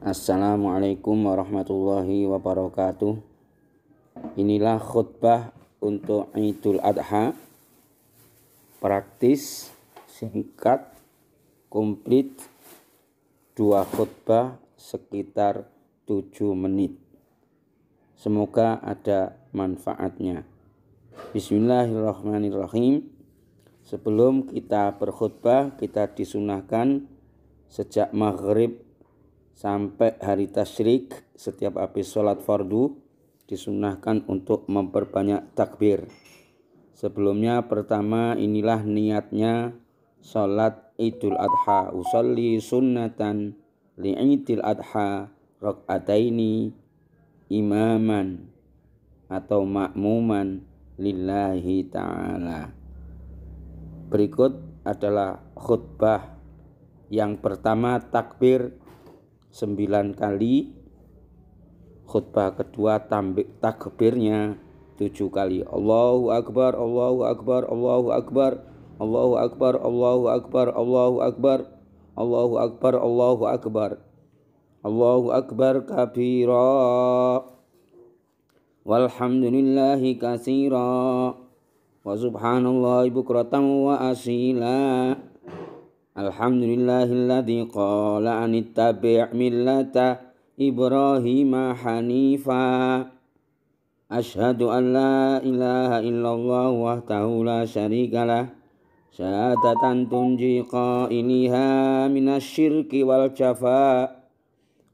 Assalamualaikum warahmatullahi wabarakatuh. Inilah khutbah untuk Idul Adha. Praktis, singkat, komplit. Dua khutbah sekitar tujuh menit. Semoga ada manfaatnya. Bismillahirrahmanirrahim. Sebelum kita berkhutbah, kita disunahkan sejak maghrib sampai hari tasyrik setiap api sholat fardu disunahkan untuk memperbanyak takbir. Sebelumnya pertama inilah niatnya sholat idul adha. Usalli sunnatan li'idil adha rak'ataini imaman atau makmuman lillahi ta'ala. Berikut adalah khutbah yang pertama takbir sembilan kali khutbah kedua tambik takbirnya tujuh kali Allahu akbar Allahu akbar Allahu akbar Allahu akbar Allahu akbar Allahu akbar Allahu akbar Allahu akbar Allahu akbar kabira walhamdulillahi kasira wa subhanallahi bukratan wa asila Alhamdulillahilladzi qala anittabi' millata Ibrahima hanifa Ashadu an la ilaha illallah wahtahu la syarika lah wal jafa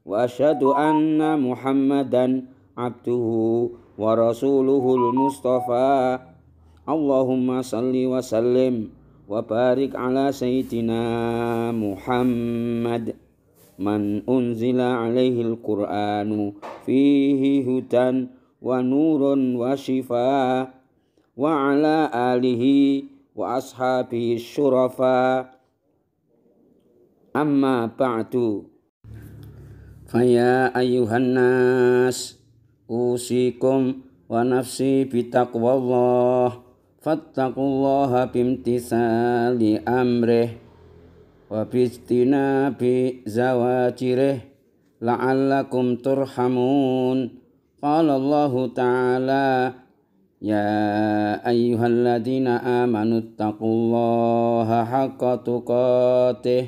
Wa ashadu anna muhammadan abduhu wa mustafa Allahumma salli wa sallim وبارك على سيدنا محمد من أنزل عليه القرآن فيه هدى ونور وشفاء وعلى آله وأصحابه الشرفاء أما بعد فيا أيها الناس أوصيكم ونفسي بتقوى الله فاتقوا الله بامتثال أمره وباجتناب زواجره لعلكم ترحمون قال الله تعالى يا أيها الذين آمنوا اتقوا الله حق تقاته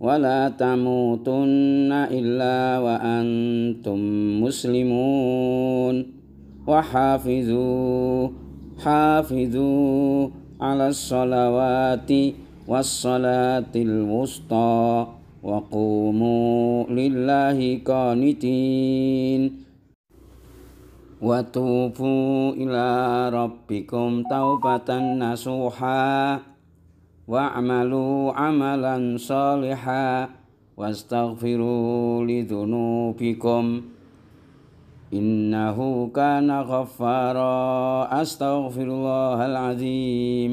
ولا تموتن إلا وأنتم مسلمون وحافظوا حافظوا على الصلوات والصلاة الوسطى وقوموا لله قانتين وتوفوا إلى ربكم توبة نصوحا واعملوا عملا صالحا واستغفروا لذنوبكم إنه كان غفارا أستغفر الله العظيم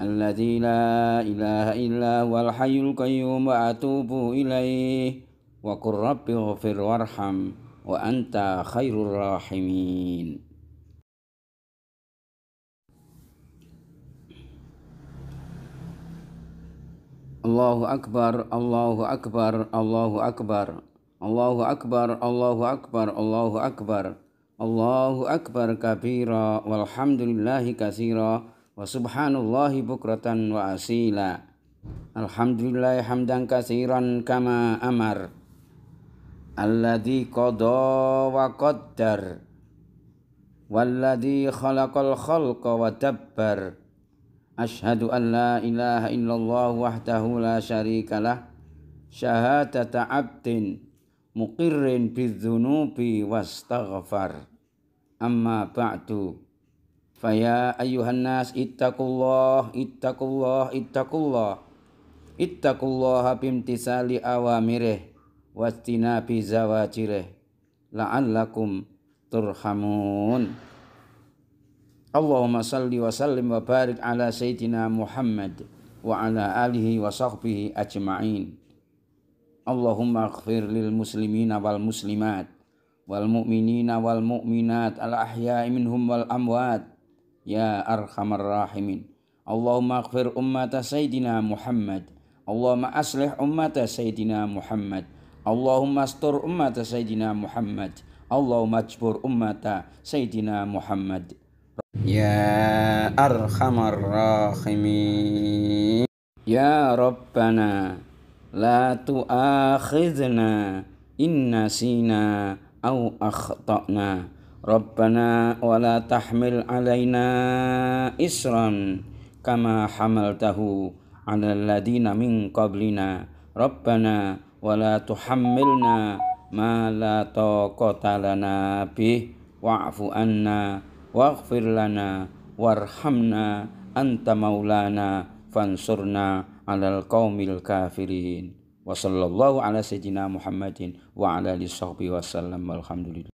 الذي لا إله إلا هو الحي القيوم وأتوب إليه وقل رب اغفر وارحم وأنت خير الراحمين الله أكبر الله أكبر الله أكبر Allahu akbar Allahu akbar Allahu akbar Allahu akbar kabira walhamdulillahi katsira wa subhanallahi bukratan wa asila Alhamdulillah hamdan katsiran kama amar Alladhi qada wa qaddar Walladhi khalaqal khalqa wa dabbar Ashhadu an la ilaha illallah wahdahu la syarika lah Syahadata abdin muqirrin bidzunubi wastaghfar amma ba'du faya ayyuhan nas ittaqullah ittaqullah ittaqullah ittaqullah bimtisali awamirih wastinabi zawajirih la'allakum turhamun Allahumma salli wa sallim wa barik ala sayyidina Muhammad wa ala alihi wa sahbihi ajma'in Allahumma aghfir lil muslimina wal muslimat wal mu'minina wal mu'minat al ahya'i minhum wal amwat ya arhamar rahimin Allahumma aghfir ummata sayyidina Muhammad Allahumma aslih ummata sayyidina Muhammad Allahumma astur ummata sayyidina Muhammad Allahumma ajbur ummata sayyidina Muhammad ya arhamar rahimin ya rabbana la tu'akhidna inna sina au akhtana Rabbana wa la tahmil alaina isran kama hamaltahu ala alladhina min qablina Rabbana wa la tuhammilna ma la taqata lana bih wa'fu anna waghfir lana warhamna anta maulana fansurna alal qaumil kafirin wa sallallahu ala sayyidina Muhammadin wa ala alihi walhamdulillah